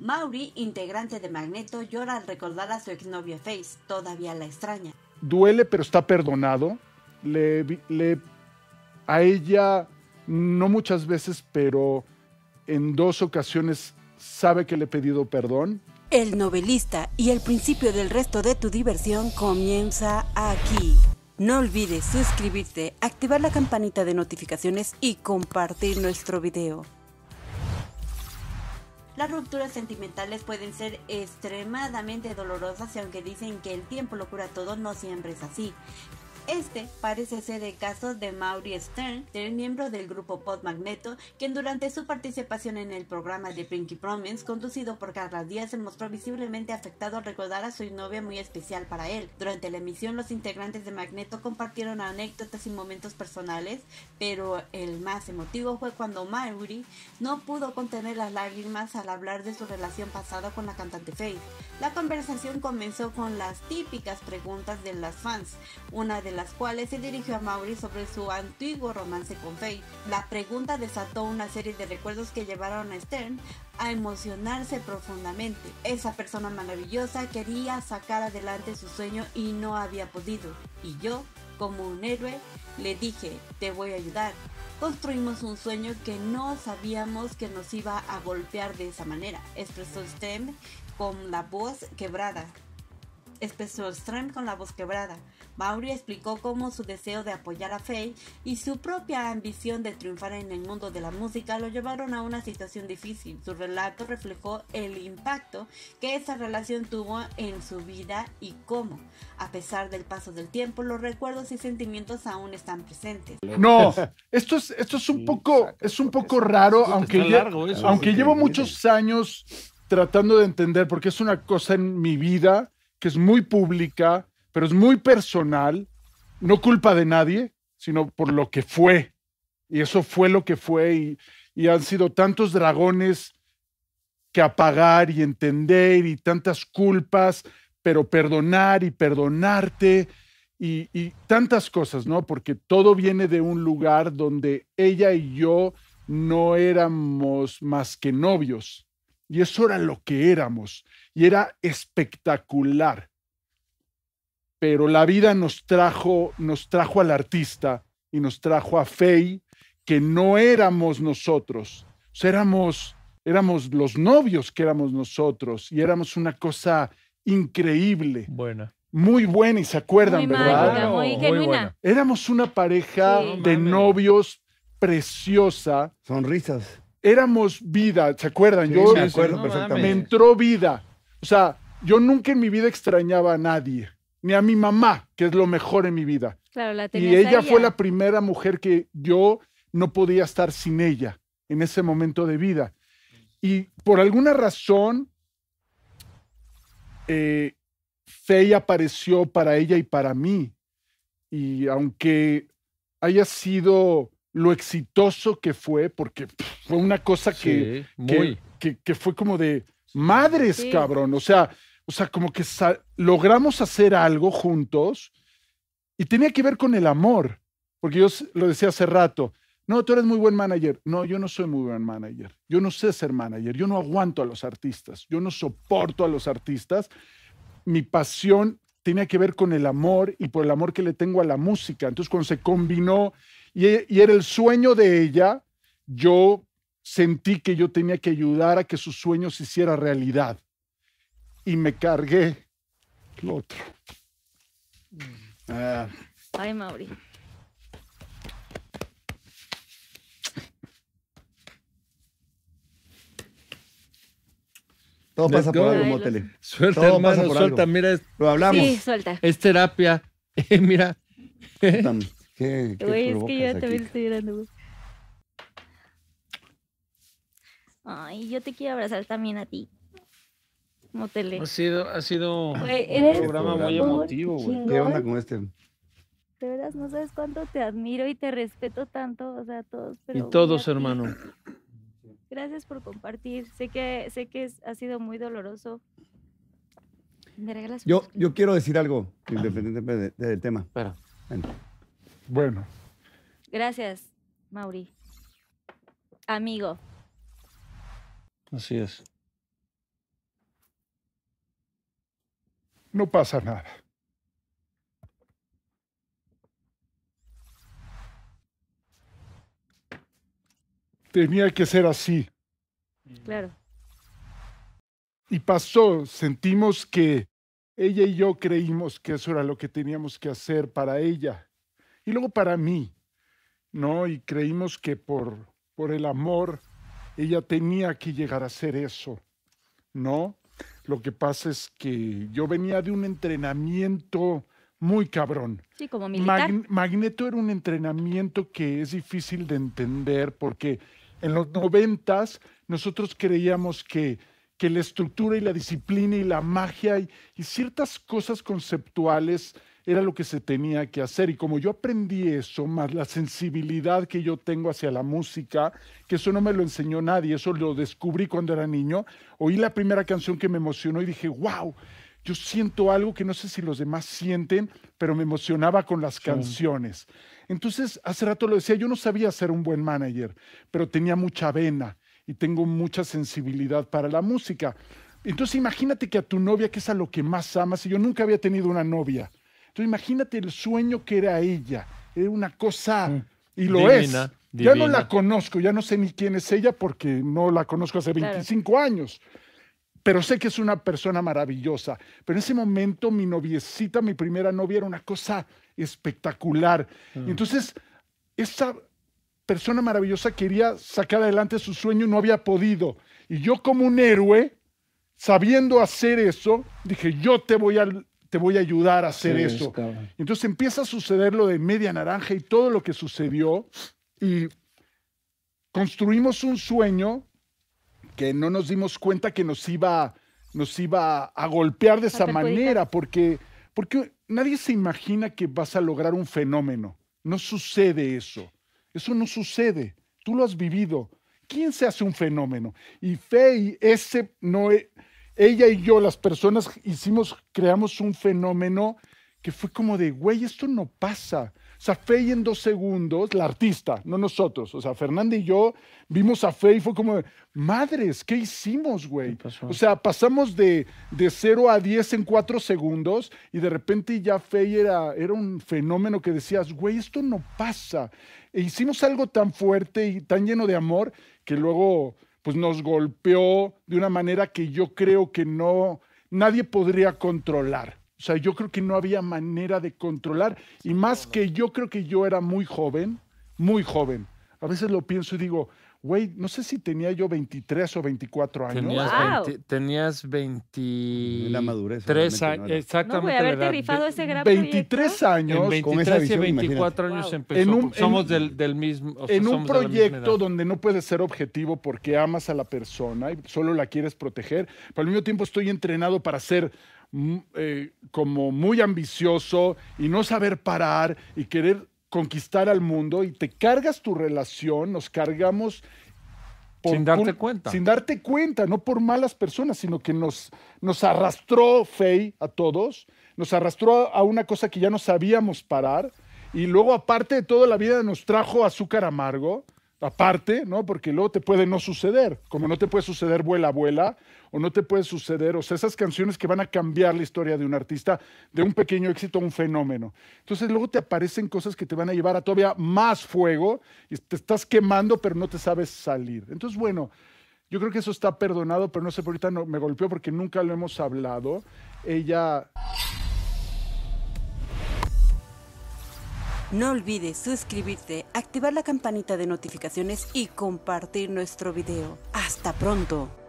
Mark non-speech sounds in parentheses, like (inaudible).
Mauri, integrante de Magneto, llora al recordar a su exnovia Face, todavía la extraña. Duele, pero está perdonado. le, a ella, no muchas veces, pero en dos ocasiones sabe que le he pedido perdón. El novelista y el principio del resto de tu diversión comienza aquí. No olvides suscribirte, activar la campanita de notificaciones y compartir nuestro video. Las rupturas sentimentales pueden ser extremadamente dolorosas y aunque dicen que el tiempo lo cura todo, no siempre es así. Este parece ser el caso de Maury Stern, del miembro del grupo Pod Magneto, quien durante su participación en el programa de Pinky Promise, conducido por Carla Díaz, se mostró visiblemente afectado al recordar a su novia muy especial para él. Durante la emisión, los integrantes de Magneto compartieron anécdotas y momentos personales, pero el más emotivo fue cuando Maury no pudo contener las lágrimas al hablar de su relación pasada con la cantante Faith. La conversación comenzó con las típicas preguntas de las fans, una de las las cuales se dirigió a Maury sobre su antiguo romance con Faye. La pregunta desató una serie de recuerdos que llevaron a Stern a emocionarse profundamente. Esa persona maravillosa quería sacar adelante su sueño y no había podido. Y yo, como un héroe, le dije, te voy a ayudar. Construimos un sueño que no sabíamos que nos iba a golpear de esa manera, expresó Stern con la voz quebrada stream con la voz quebrada. mauri explicó cómo su deseo de apoyar a Faye y su propia ambición de triunfar en el mundo de la música lo llevaron a una situación difícil. Su relato reflejó el impacto que esa relación tuvo en su vida y cómo, a pesar del paso del tiempo, los recuerdos y sentimientos aún están presentes. No, (laughs) esto es, esto es un poco, es un poco raro, aunque, aunque llevo muchos años tratando de entender, porque es una cosa en mi vida que es muy pública, pero es muy personal, no culpa de nadie, sino por lo que fue. Y eso fue lo que fue y, han sido tantos dragones que apagar y entender y tantas culpas, pero perdonar y perdonarte y, y, tantas cosas, ¿no? Porque todo viene de un lugar donde ella y yo no éramos más que novios. Y eso era lo que éramos. Y era espectacular. Pero la vida nos trajo, nos trajo al artista y nos trajo a Fey, que no éramos nosotros. éramos, éramos los novios que éramos nosotros y éramos una cosa increíble. Buena muy buena y se acuerdan, ¿verdad? muy buena. Éramos una pareja de novios preciosa. Sonrisas éramos vida, ¿se acuerdan? yo me, acuerdo perfectamente. me entró vida. O sea, yo nunca en mi vida extrañaba a nadie, ni a mi mamá, que es lo mejor en mi vida. Claro, la y ella fue ¿eh? la primera mujer que yo no podía estar sin ella en ese momento de vida. Y por alguna razón, eh, apareció para ella y para mí. Y aunque haya sido lo exitoso que fue, porque fue una cosa que, que, fue como de madres, cabrón. O sea, o sea, como que logramos hacer algo juntos y tenía que ver con el amor, porque yo lo decía hace rato. No, tú eres muy buen manager. No, yo no soy muy buen manager. Yo no sé ser manager. Yo no aguanto a los artistas. Yo no soporto a los artistas. Mi pasión tenía que ver con el amor y por el amor que le tengo a la música. Entonces, cuando se combinó y, era el sueño de ella, yo sentí que yo tenía que ayudar a que sus sueños se hiciera realidad. Y me cargué lo otro. Ay, Mauri. Todo pasa por algo, Motele. Suelta, suelta, mira. Lo hablamos. Sí, suelta. Es terapia. (laughs) Eh, mira. Güey, es que yo también estoy llorando. Ay, yo te quiero abrazar también a ti. Motele. Ha sido, ha sido un programa muy emotivo, güey. ¿Qué onda con este? De verdad, no sabes cuánto te admiro y te respeto tanto, o sea, todos. Pero y todos, hermano. (laughs) gracias por compartir. Sé que, sé que ha sido muy doloroso. yo, yo quiero decir algo, ah. independientemente del tema. Espera. Bueno, Gracias, Mauri. Amigo. Así es. no pasa nada. tenía que ser así. Claro. Y pasó, sentimos que ella y yo creímos que eso era lo que teníamos que hacer para ella y luego para mí, ¿no? Y creímos que por, por el amor ella tenía que llegar a hacer eso, ¿no? Lo que pasa es que yo venía de un entrenamiento muy cabrón. Sí, como militar. Magneto era un entrenamiento que es difícil de entender porque en los noventas nosotros creíamos que, que, la estructura y la disciplina y la magia y, ciertas cosas conceptuales era lo que se tenía que hacer. Y como yo aprendí eso, más la sensibilidad que yo tengo hacia la música, que eso no me lo enseñó nadie, eso lo descubrí cuando era niño, oí la primera canción que me emocionó y dije, wow, yo siento algo que no sé si los demás sienten, pero me emocionaba con las canciones. Entonces, hace rato lo decía, yo no sabía ser un buen manager, pero tenía mucha vena y tengo mucha sensibilidad para la música. Entonces, imagínate que a tu novia, que es a lo que más amas, y yo nunca había tenido una novia. Entonces, imagínate el sueño que era ella. Era una cosa, mm. y lo es. Ya no la conozco, ya no sé ni quién es ella porque no la conozco hace 25 años pero sé que es una persona maravillosa. Pero en ese momento mi noviecita, mi primera novia, era una cosa espectacular. Mm. entonces, esa persona maravillosa quería sacar adelante su sueño y no había podido. Y yo como un héroe, sabiendo hacer eso, dije, yo te voy a, te voy a ayudar a hacer eso. Entonces empieza a suceder lo de media naranja y todo lo que sucedió. Y construimos un sueño que no nos dimos cuenta que nos iba, nos iba a golpear de esa manera, porque, porque nadie se imagina que vas a lograr un fenómeno. No sucede eso. Eso no sucede. Tú lo has vivido. ¿Quién se hace un fenómeno? Y Fey, ese no e, ella y yo, las personas, hicimos, creamos un fenómeno que fue como de, güey, esto no pasa. O sea, Fey en dos segundos, la artista, no nosotros. O sea, Fernanda y yo vimos a Fey y fue como, madres, ¿qué hicimos, güey? O sea, pasamos de, de 0 a 10 en cuatro segundos y de repente ya Fey era, era un fenómeno que decías, güey, esto no pasa. E hicimos algo tan fuerte y tan lleno de amor que luego pues nos golpeó de una manera que yo creo que no nadie podría controlar. O sea, yo creo que no había manera de controlar. Y más que yo creo que yo era muy joven, muy joven. A veces lo pienso y digo, Güey, no sé si tenía yo 23 o 24 años. Tenías, 20, La madurez. años, exactamente. haberte rifado ese gran 23 años. 23 con esa y 24 años empezó. somos del, mismo. en un proyecto donde no puedes ser objetivo porque amas a la persona y solo la quieres proteger, pero al mismo tiempo estoy entrenado para ser mm, eh, como muy ambicioso y no saber parar y querer conquistar al mundo y te cargas tu relación, nos cargamos sin darte cuenta. Sin darte cuenta, no por malas personas, sino que nos, nos arrastró Fey a todos, nos arrastró a una cosa que ya no sabíamos parar. Y luego, aparte de toda la vida nos trajo azúcar amargo aparte, ¿no? Porque luego te puede no suceder, como no te puede suceder Vuela Abuela, o no te puede suceder, o sea, esas canciones que van a cambiar la historia de un artista, de un pequeño éxito a un fenómeno. Entonces luego te aparecen cosas que te van a llevar a todavía más fuego, y te estás quemando, pero no te sabes salir. Entonces, bueno, yo creo que eso está perdonado, pero no sé, por ahorita no, me golpeó porque nunca lo hemos hablado. Ella... No olvides suscribirte, activar la campanita de notificaciones y compartir nuestro video. ¡Hasta pronto!